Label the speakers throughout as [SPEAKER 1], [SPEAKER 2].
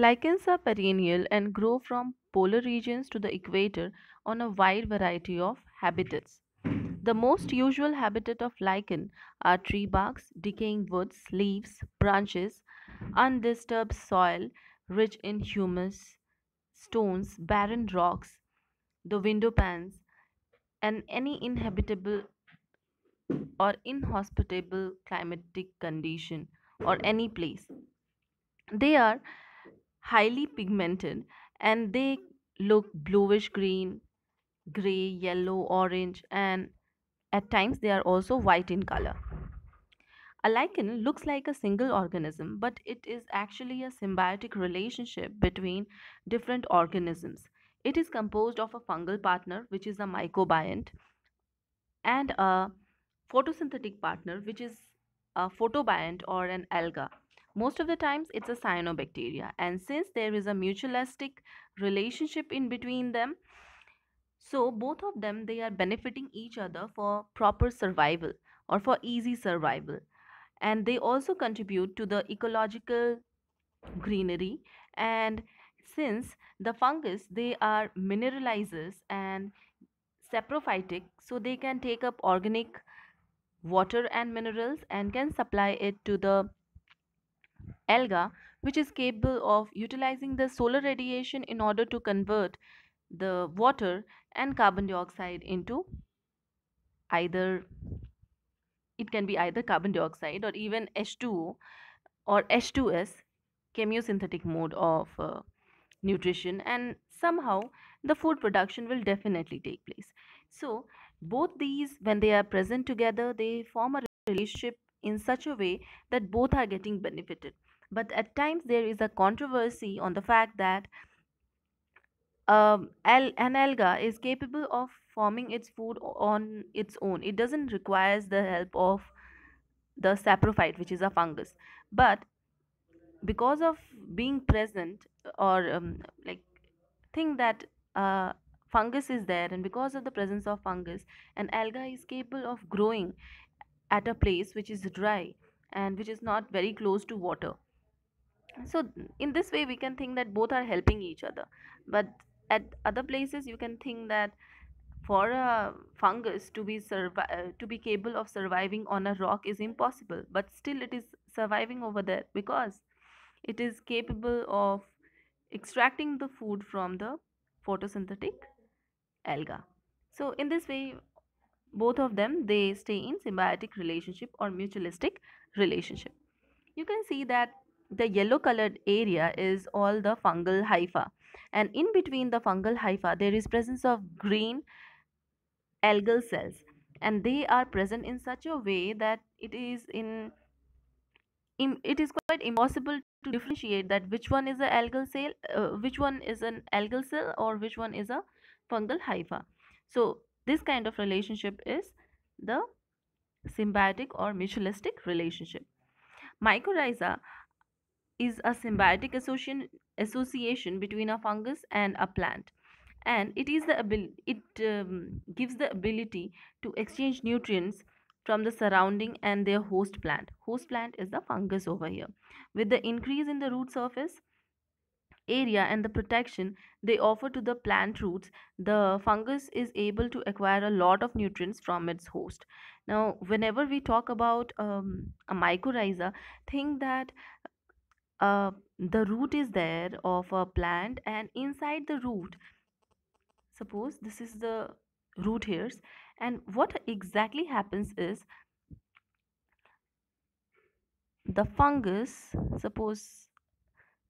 [SPEAKER 1] Lichens are perennial and grow from polar regions to the equator on a wide variety of habitats. The most usual habitat of lichen are tree barks, decaying woods, leaves, branches, undisturbed soil rich in humus, stones, barren rocks, the window pans, and any inhabitable or inhospitable climatic condition or any place. They are highly pigmented and they look bluish green, gray, yellow, orange, and at times they are also white in color. A lichen looks like a single organism, but it is actually a symbiotic relationship between different organisms. It is composed of a fungal partner, which is a mycobiont, and a photosynthetic partner, which is a photobiont or an alga. Most of the times it's a cyanobacteria and since there is a mutualistic relationship in between them, so both of them they are benefiting each other for proper survival or for easy survival and they also contribute to the ecological greenery and since the fungus they are mineralizers and saprophytic so they can take up organic water and minerals and can supply it to the alga which is capable of utilizing the solar radiation in order to convert the water and carbon dioxide into either it can be either carbon dioxide or even H2O or H2S chemiosynthetic mode of uh, nutrition and somehow the food production will definitely take place so both these when they are present together they form a relationship in such a way that both are getting benefited. But at times there is a controversy on the fact that um, an alga is capable of forming its food on its own. It doesn't requires the help of the saprophyte, which is a fungus. But because of being present or um, like think that uh, fungus is there and because of the presence of fungus an alga is capable of growing at a place which is dry and which is not very close to water so in this way we can think that both are helping each other but at other places you can think that for a fungus to be survi- to be capable of surviving on a rock is impossible but still it is surviving over there because it is capable of extracting the food from the photosynthetic alga so in this way both of them they stay in symbiotic relationship or mutualistic relationship you can see that the yellow colored area is all the fungal hypha and in between the fungal hypha there is presence of green algal cells and they are present in such a way that it is in, in it is quite impossible to differentiate that which one is a algal cell uh, which one is an algal cell or which one is a fungal hypha so this kind of relationship is the symbiotic or mutualistic relationship. Mycorrhiza is a symbiotic association, association between a fungus and a plant and it is the ability it um, gives the ability to exchange nutrients from the surrounding and their host plant host plant is the fungus over here with the increase in the root surface area and the protection they offer to the plant roots, the fungus is able to acquire a lot of nutrients from its host. Now, whenever we talk about um, a mycorrhiza, think that uh, the root is there of a plant and inside the root, suppose this is the root hairs and what exactly happens is the fungus suppose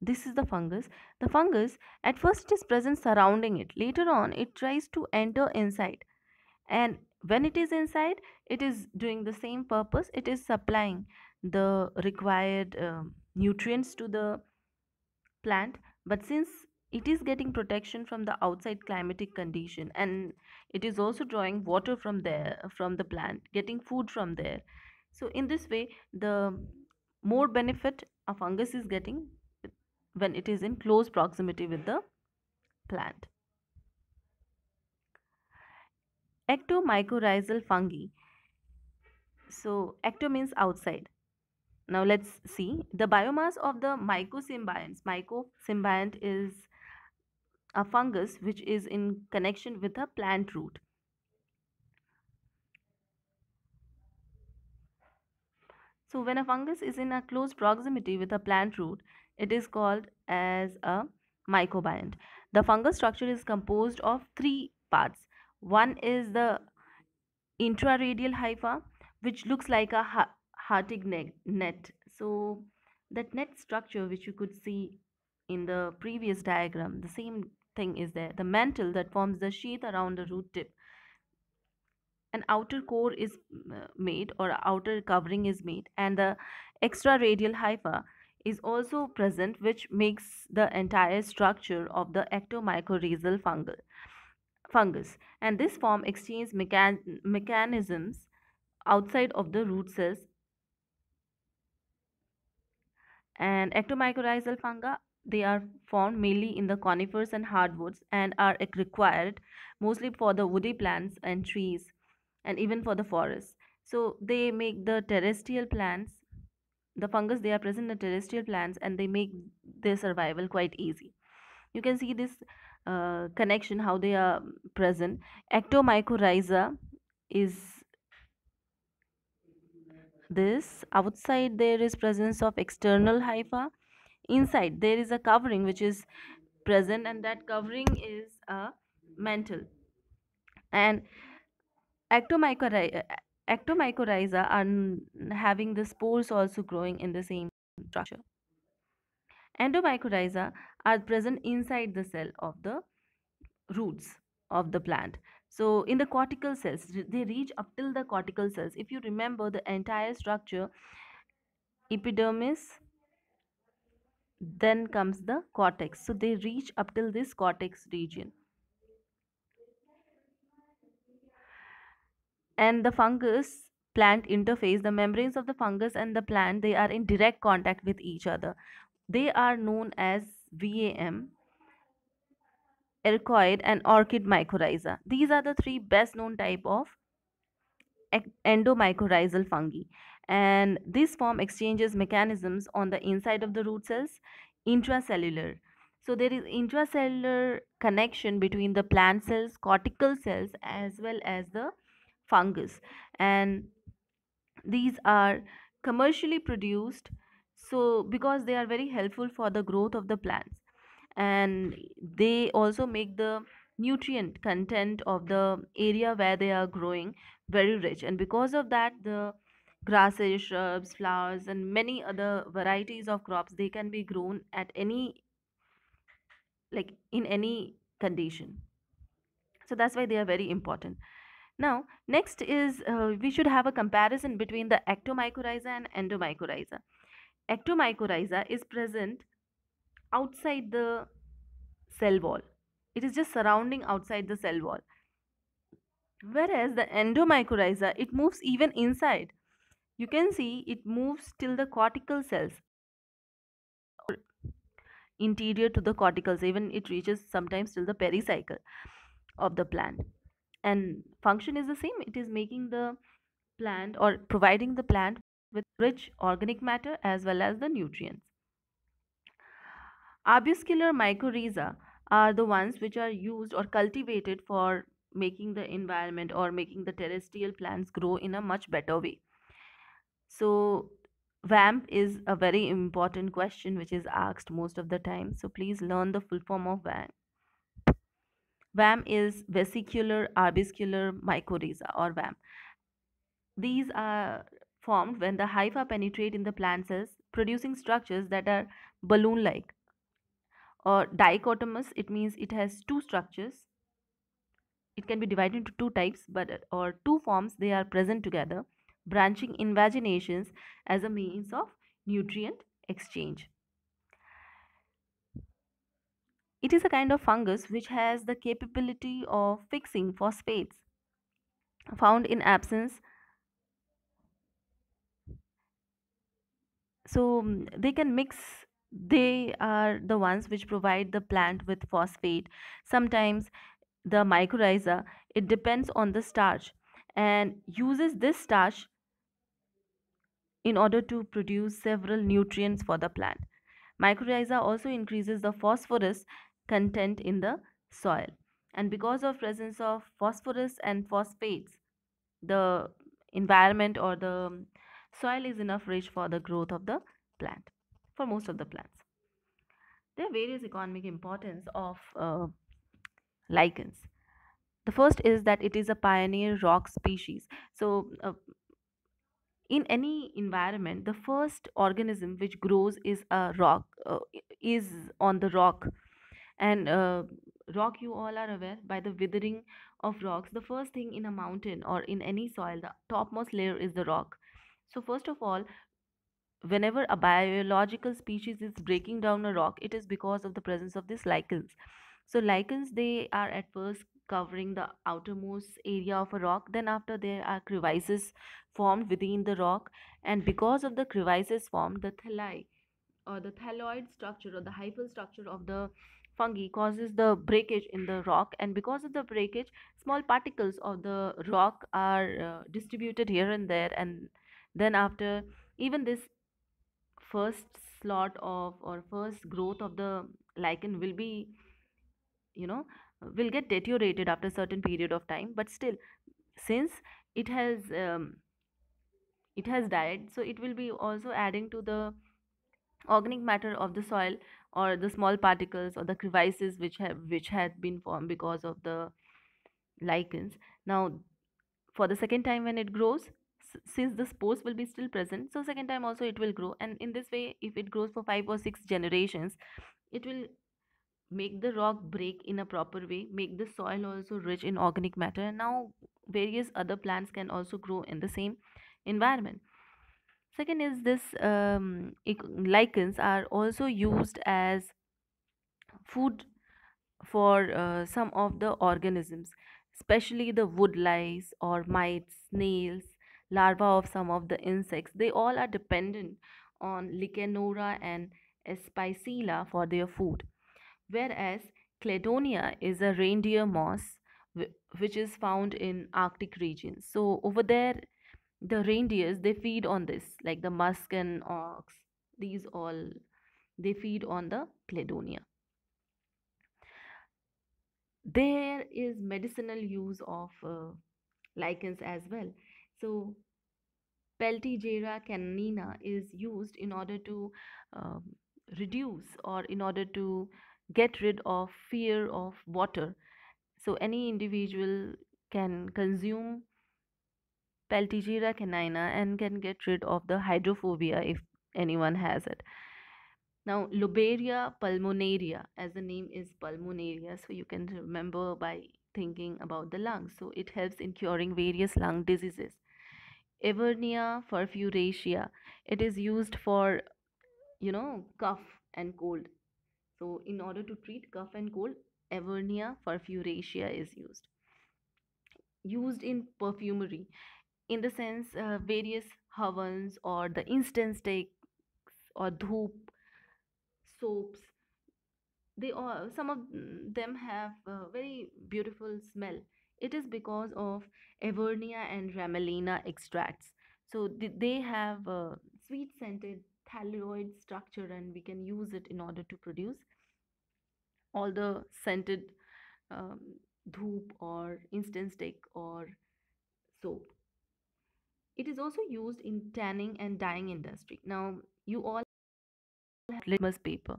[SPEAKER 1] this is the fungus. The fungus, at first it is present surrounding it. Later on, it tries to enter inside. And when it is inside, it is doing the same purpose. It is supplying the required uh, nutrients to the plant. But since it is getting protection from the outside climatic condition and it is also drawing water from there from the plant getting food from there so in this way the more benefit a fungus is getting when it is in close proximity with the plant. Ectomycorrhizal fungi. So, ecto means outside. Now, let's see. The biomass of the mycosymbionts. Mycosymbiont is a fungus which is in connection with a plant root. So, when a fungus is in a close proximity with a plant root, it is called as a mycobiont. The fungal structure is composed of three parts. One is the intraradial hypha, which looks like a Hartig net. So that net structure, which you could see in the previous diagram, the same thing is there. The mantle that forms the sheath around the root tip. An outer core is uh, made or outer covering is made and the extraradial hypha is also present which makes the entire structure of the ectomycorrhizal fungal fungus and this form exchange mechan mechanisms outside of the root cells and ectomycorrhizal fungi they are found mainly in the conifers and hardwoods and are required mostly for the woody plants and trees and even for the forests so they make the terrestrial plants the fungus they are present in terrestrial plants and they make their survival quite easy you can see this uh, connection how they are present ectomycorrhiza is this outside there is presence of external hypha inside there is a covering which is present and that covering is a mantle and ectomycorrhiza Ectomycorrhiza are having the spores also growing in the same structure. Endomycorrhiza are present inside the cell of the roots of the plant. So in the cortical cells, they reach up till the cortical cells. If you remember the entire structure, epidermis, then comes the cortex. So they reach up till this cortex region. and the fungus plant interface the membranes of the fungus and the plant they are in direct contact with each other they are known as vam ericoid and orchid mycorrhiza these are the three best known type of endomycorrhizal fungi and this form exchanges mechanisms on the inside of the root cells intracellular so there is intracellular connection between the plant cells cortical cells as well as the fungus and these are commercially produced so because they are very helpful for the growth of the plants and they also make the nutrient content of the area where they are growing very rich and because of that the grasses shrubs flowers and many other varieties of crops they can be grown at any like in any condition so that's why they are very important now, next is uh, we should have a comparison between the ectomycorrhiza and endomycorrhiza. Ectomycorrhiza is present outside the cell wall. It is just surrounding outside the cell wall. Whereas the endomycorrhiza, it moves even inside. You can see it moves till the cortical cells, interior to the corticals, even it reaches sometimes till the pericycle of the plant and function is the same it is making the plant or providing the plant with rich organic matter as well as the nutrients arbuscular mycorrhiza are the ones which are used or cultivated for making the environment or making the terrestrial plants grow in a much better way so vamp is a very important question which is asked most of the time so please learn the full form of vamp VAM is vesicular arbuscular mycorrhiza or VAM. These are formed when the hypha penetrate in the plant cells, producing structures that are balloon-like or dichotomous. It means it has two structures. It can be divided into two types, but or two forms. They are present together, branching invaginations as a means of nutrient exchange. It is a kind of fungus which has the capability of fixing phosphates found in absence. So mm, they can mix, they are the ones which provide the plant with phosphate. Sometimes the mycorrhiza, it depends on the starch and uses this starch in order to produce several nutrients for the plant. Mycorrhiza also increases the phosphorus content in the soil and because of presence of phosphorus and phosphates the environment or the soil is enough rich for the growth of the plant for most of the plants there are various economic importance of uh, lichens the first is that it is a pioneer rock species so uh, in any environment the first organism which grows is a rock uh, is on the rock and uh, rock you all are aware by the withering of rocks the first thing in a mountain or in any soil the topmost layer is the rock so first of all whenever a biological species is breaking down a rock it is because of the presence of these lichens so lichens they are at first covering the outermost area of a rock then after there are crevices formed within the rock and because of the crevices formed the thalli or the thalloid structure or the hyphal structure of the fungi causes the breakage in the rock and because of the breakage small particles of the rock are uh, distributed here and there and then after even this first slot of or first growth of the lichen will be you know will get deteriorated after a certain period of time but still since it has um, it has died so it will be also adding to the organic matter of the soil or the small particles or the crevices which have which had been formed because of the lichens now for the second time when it grows since the spores will be still present so second time also it will grow and in this way if it grows for five or six generations it will make the rock break in a proper way make the soil also rich in organic matter and now various other plants can also grow in the same environment second is this um, lichens are also used as food for uh, some of the organisms especially the wood lice or mites snails larvae of some of the insects they all are dependent on lichenora and Spicilla for their food whereas cladonia is a reindeer moss which is found in arctic regions so over there the reindeers they feed on this like the musk and ox these all they feed on the cladonia there is medicinal use of uh, lichens as well so peltigera canina is used in order to um, reduce or in order to get rid of fear of water so any individual can consume Peltigera canina and can get rid of the hydrophobia if anyone has it. Now, Loberia pulmonaria, as the name is pulmonaria, so you can remember by thinking about the lungs. So, it helps in curing various lung diseases. Evernia furfuracia, it is used for, you know, cough and cold. So, in order to treat cough and cold, Evernia furfuracia is used. Used in perfumery, in the sense uh, various havans or the incense sticks or dhoop soaps they all some of them have a very beautiful smell it is because of avernia and ramelina extracts so they have a sweet scented thalloid structure and we can use it in order to produce all the scented um, dhoop or incense stick or soap it is also used in tanning and dyeing industry. Now, you all have litmus paper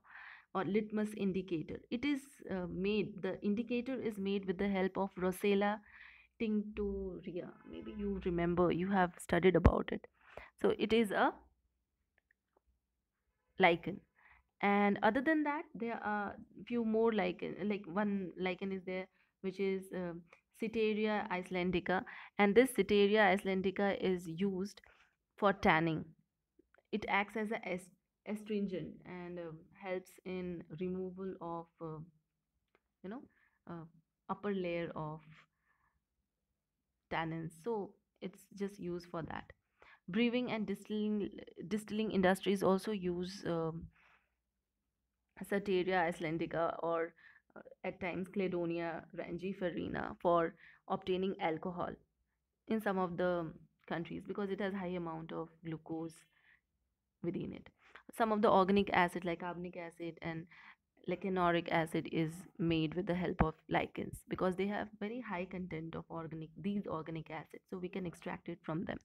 [SPEAKER 1] or litmus indicator. It is uh, made, the indicator is made with the help of Rosella tinctoria. Maybe you remember, you have studied about it. So, it is a lichen and other than that there are few more lichen like one lichen is there which is uh, Citeria islandica and this Citeria islandica is used for tanning. It acts as a astringent and uh, helps in removal of uh, you know uh, upper layer of tannins so it's just used for that brewing and distilling distilling industries also use um, Sateria islandica or uh, at times Cladonia rangiferina for obtaining alcohol in some of the countries because it has high amount of glucose within it. Some of the organic acid like carbonic acid and lecanoric acid is made with the help of lichens because they have very high content of organic these organic acids so we can extract it from them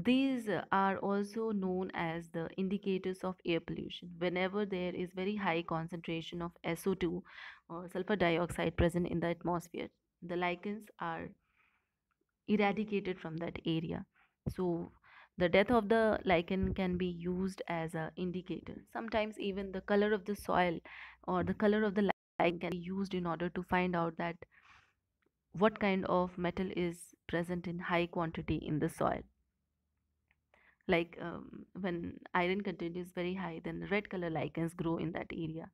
[SPEAKER 1] these are also known as the indicators of air pollution. Whenever there is very high concentration of SO2 or uh, sulfur dioxide present in the atmosphere, the lichens are eradicated from that area. So the death of the lichen can be used as an indicator. Sometimes even the color of the soil or the color of the lichen can be used in order to find out that what kind of metal is present in high quantity in the soil like um, when iron content is very high then red color lichens grow in that area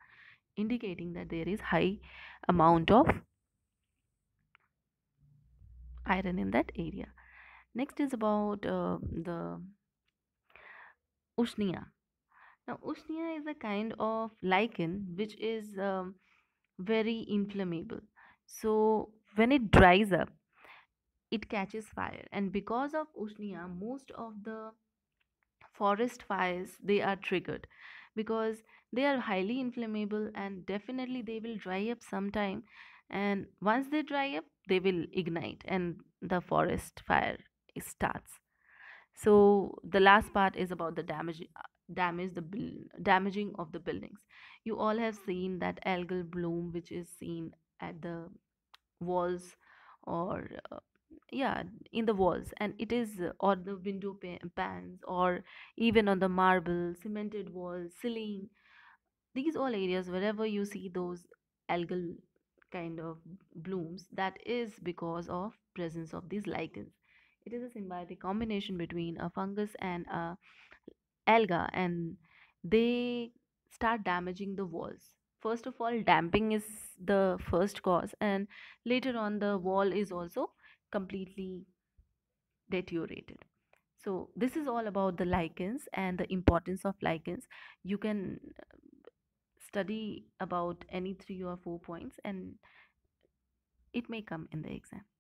[SPEAKER 1] indicating that there is high amount of iron in that area next is about uh, the ushnia now ushnia is a kind of lichen which is um, very inflammable so when it dries up it catches fire and because of ushnia most of the forest fires they are triggered because they are highly inflammable and definitely they will dry up sometime and once they dry up they will ignite and the forest fire starts so the last part is about the damage damage the damaging of the buildings you all have seen that algal bloom which is seen at the walls or uh, yeah in the walls and it is uh, or the window panes pans or even on the marble cemented walls ceiling these all areas wherever you see those algal kind of blooms that is because of presence of these lichens it is a symbiotic combination between a fungus and a alga and they start damaging the walls first of all damping is the first cause and later on the wall is also completely deteriorated so this is all about the lichens and the importance of lichens you can uh, study about any three or four points and it may come in the exam